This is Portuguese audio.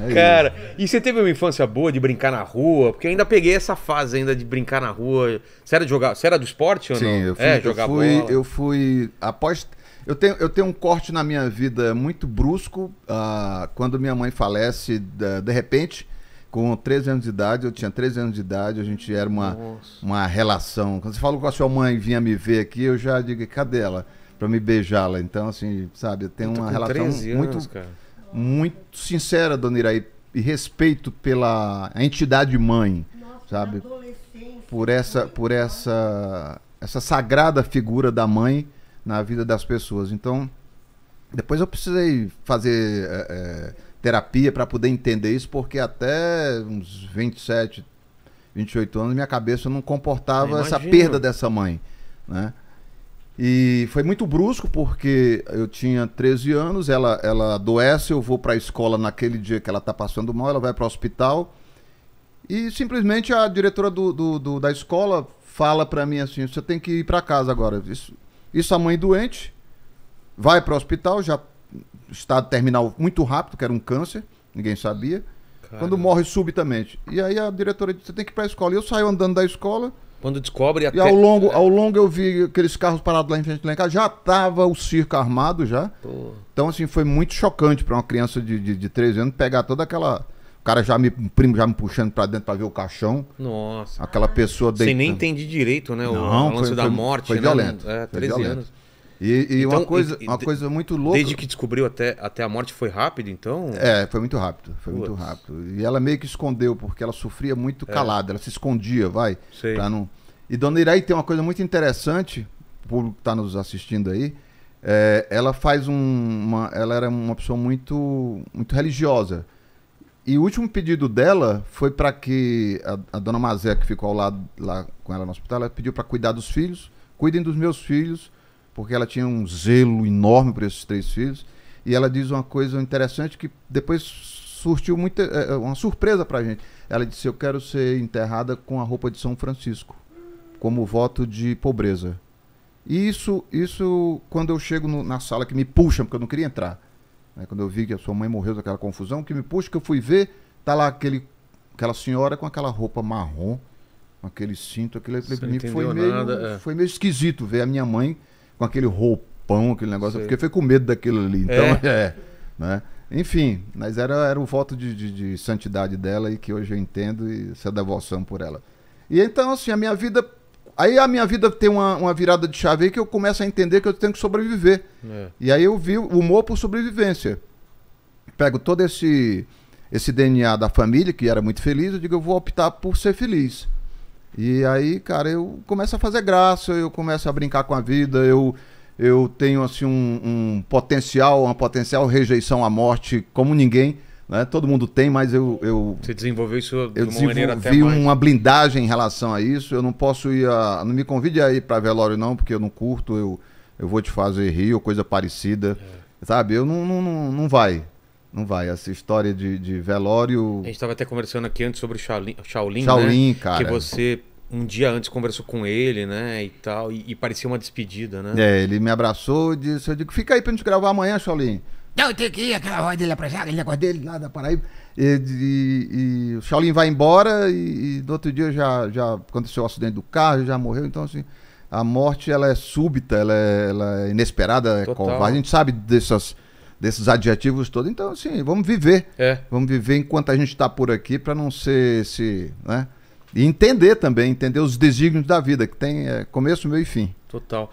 É cara, isso. e você teve uma infância boa de brincar na rua? Porque ainda peguei essa fase ainda de brincar na rua. Você era, de jogar, você era do esporte ou Sim, não? Sim, eu fui, é, eu jogar fui, bola. eu fui após eu tenho, eu tenho um corte na minha vida muito brusco uh, quando minha mãe falece de, de repente com 13 anos de idade, eu tinha 13 anos de idade, a gente era uma, uma relação. Quando você falou com a sua mãe vinha me ver aqui, eu já digo, cadê ela? Pra me beijá-la. Então, assim, sabe, eu tenho eu uma relação anos, muito. Cara muito sincera, dona Iraí, e respeito pela entidade mãe, Nossa, sabe? Por essa, por essa, essa sagrada figura da mãe na vida das pessoas. Então, depois eu precisei fazer é, terapia para poder entender isso, porque até uns 27, 28 anos minha cabeça não comportava essa perda dessa mãe, né? E foi muito brusco porque eu tinha 13 anos, ela, ela adoece, eu vou para a escola naquele dia que ela está passando mal, ela vai para o hospital. E simplesmente a diretora do, do, do da escola fala para mim assim: você tem que ir para casa agora. Isso, isso a mãe doente vai para o hospital, já estado terminal muito rápido, que era um câncer, ninguém sabia. Caramba. Quando morre subitamente. E aí a diretora disse: você tem que ir para a escola. E eu saio andando da escola quando descobre até... E ao longo, ao longo eu vi aqueles carros parados lá em frente do Lencar, já tava o circo armado já. Pô. Então assim, foi muito chocante para uma criança de, de, de 13 anos pegar toda aquela o cara já me primo já me puxando para dentro para ver o caixão. Nossa. Aquela pessoa dentro. Você nem entende direito, né, o, Não, o lance foi, da foi, morte, foi né? Violento, é, 13 violento. anos. E, e então, uma, coisa, e, uma coisa muito louca. Desde que descobriu até, até a morte foi rápido, então? É, foi muito rápido. Foi muito rápido. E ela meio que escondeu, porque ela sofria muito é. calada, ela se escondia, vai. Sei. Não... E Dona Iraí tem uma coisa muito interessante, o público que está nos assistindo aí. É, ela faz um, uma. Ela era uma pessoa muito, muito religiosa. E o último pedido dela foi para que a, a dona Mazé, que ficou ao lado lá com ela no hospital, ela pediu para cuidar dos filhos, cuidem dos meus filhos porque ela tinha um zelo enorme para esses três filhos. E ela diz uma coisa interessante que depois surtiu muita, eh, eh, uma surpresa para a gente. Ela disse: Eu quero ser enterrada com a roupa de São Francisco, como voto de pobreza. E isso, isso quando eu chego no, na sala que me puxam, porque eu não queria entrar. Né? Quando eu vi que a sua mãe morreu daquela confusão, que me puxa, que eu fui ver, tá lá aquele, aquela senhora com aquela roupa marrom, aquele cinto, aquele. Você me foi, meio, é. foi meio esquisito ver a minha mãe com aquele roupão, aquele negócio. Sei. foi com medo daquilo ali. Então, é. é né? Enfim, mas era, era o voto de, de, de, santidade dela e que hoje eu entendo e essa devoção por ela. E então, assim, a minha vida. Aí a minha vida tem uma, uma virada de chave que eu começo a entender que eu tenho que sobreviver. É. E aí eu vi o humor por sobrevivência. Pego todo esse, esse DNA da família, que era muito feliz, eu digo, eu vou optar por ser feliz. E aí, cara, eu começo a fazer graça, eu começo a brincar com a vida, eu, eu tenho assim um, um potencial, uma potencial rejeição à morte como ninguém. Né? Todo mundo tem, mas eu. eu Você desenvolveu isso de eu uma maneira até mais... uma blindagem em relação a isso. Eu não posso ir a. Não me convide a ir para velório, não, porque eu não curto, eu, eu vou te fazer rir ou coisa parecida. É. Sabe? Eu não, não, não, não vai. Não vai. Essa história de, de velório. A gente estava até conversando aqui antes sobre Shaolin. Shaolin, Shaolin né? cara. Que você um dia antes conversou com ele, né? E tal. E, e, parecia uma despedida, né? É, ele me abraçou e disse: Eu digo, fica aí pra gente gravar amanhã, Shaolin. Não, tem que ir, aquela voz dele é pra já, aquele negócio dele, nada, para aí. E, e, e, o Shaolin vai embora e, e no outro dia já, já aconteceu o acidente do carro, já morreu. Então, assim, a morte ela é súbita, ela é, ela é inesperada, é covarde. A gente sabe dessas desses adjetivos todos. Então, assim, vamos viver. É. Vamos viver enquanto a gente está por aqui para não ser esse. Né? E entender também, entender os desígnios da vida, que tem é, começo, meio e fim. Total.